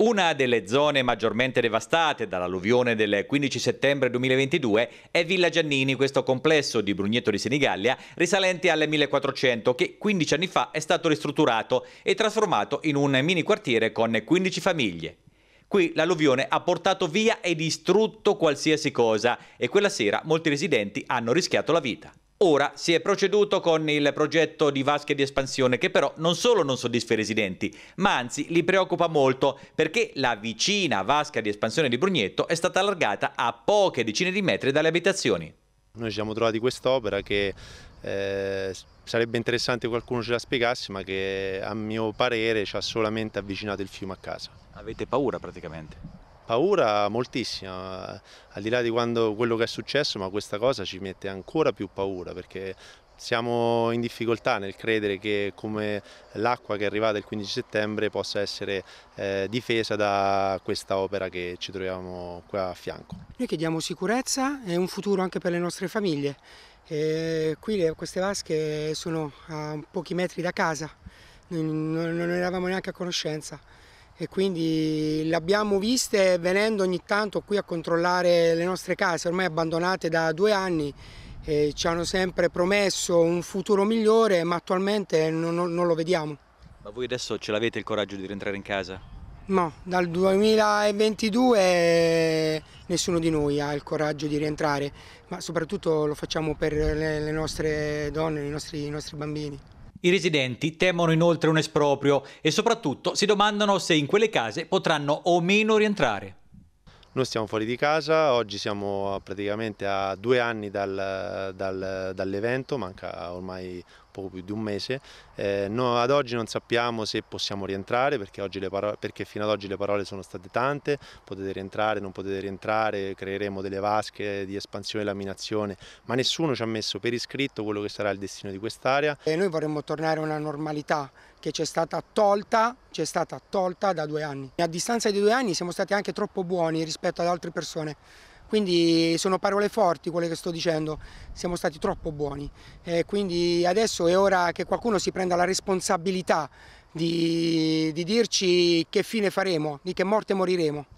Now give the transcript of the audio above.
Una delle zone maggiormente devastate dall'alluvione del 15 settembre 2022 è Villa Giannini, questo complesso di Brugnetto di Senigallia, risalente al 1400, che 15 anni fa è stato ristrutturato e trasformato in un mini quartiere con 15 famiglie. Qui l'alluvione ha portato via e distrutto qualsiasi cosa e quella sera molti residenti hanno rischiato la vita. Ora si è proceduto con il progetto di vasche di espansione che però non solo non soddisfa i residenti, ma anzi li preoccupa molto perché la vicina vasca di espansione di Brugnetto è stata allargata a poche decine di metri dalle abitazioni. Noi ci siamo trovati quest'opera che eh, sarebbe interessante che qualcuno ce la spiegasse ma che a mio parere ci ha solamente avvicinato il fiume a casa. Avete paura praticamente? paura moltissima, al di là di quando, quello che è successo, ma questa cosa ci mette ancora più paura perché siamo in difficoltà nel credere che come l'acqua che è arrivata il 15 settembre possa essere eh, difesa da questa opera che ci troviamo qua a fianco. Noi chiediamo sicurezza e un futuro anche per le nostre famiglie. E qui le, queste vasche sono a pochi metri da casa, non, non eravamo neanche a conoscenza e quindi le abbiamo viste venendo ogni tanto qui a controllare le nostre case, ormai abbandonate da due anni, ci hanno sempre promesso un futuro migliore ma attualmente non, non lo vediamo. Ma voi adesso ce l'avete il coraggio di rientrare in casa? No, dal 2022 nessuno di noi ha il coraggio di rientrare, ma soprattutto lo facciamo per le nostre donne, i nostri, i nostri bambini. I residenti temono inoltre un esproprio e soprattutto si domandano se in quelle case potranno o meno rientrare. Noi stiamo fuori di casa, oggi siamo praticamente a due anni dal, dal, dall'evento, manca ormai poco più di un mese. Eh, no, ad oggi non sappiamo se possiamo rientrare perché, parole, perché, fino ad oggi le parole sono state tante, potete rientrare, non potete rientrare, creeremo delle vasche di espansione e laminazione, ma nessuno ci ha messo per iscritto quello che sarà il destino di quest'area. E noi vorremmo tornare a una normalità che ci è stata tolta, ci è stata tolta da due anni. A distanza di due anni siamo stati anche troppo buoni rispetto rispetto ad altre persone. Quindi sono parole forti quelle che sto dicendo, siamo stati troppo buoni. E quindi adesso è ora che qualcuno si prenda la responsabilità di, di dirci che fine faremo, di che morte moriremo.